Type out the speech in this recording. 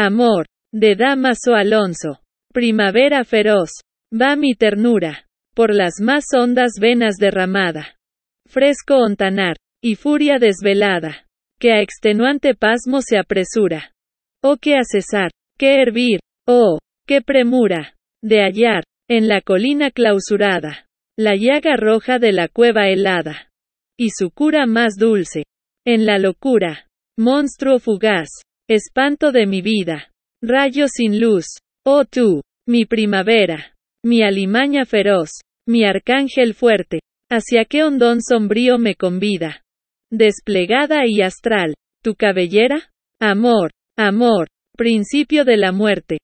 Amor. De Damaso Alonso. Primavera feroz. Va mi ternura. Por las más hondas venas derramada. Fresco ontanar. Y furia desvelada. Que a extenuante pasmo se apresura. Oh, que a cesar. Que hervir. Oh, qué premura. De hallar. En la colina clausurada. La llaga roja de la cueva helada. Y su cura más dulce. En la locura. Monstruo fugaz. Espanto de mi vida. Rayo sin luz. Oh tú, mi primavera. Mi alimaña feroz. Mi arcángel fuerte. Hacia qué hondón sombrío me convida. Desplegada y astral. Tu cabellera. Amor. Amor. Principio de la muerte.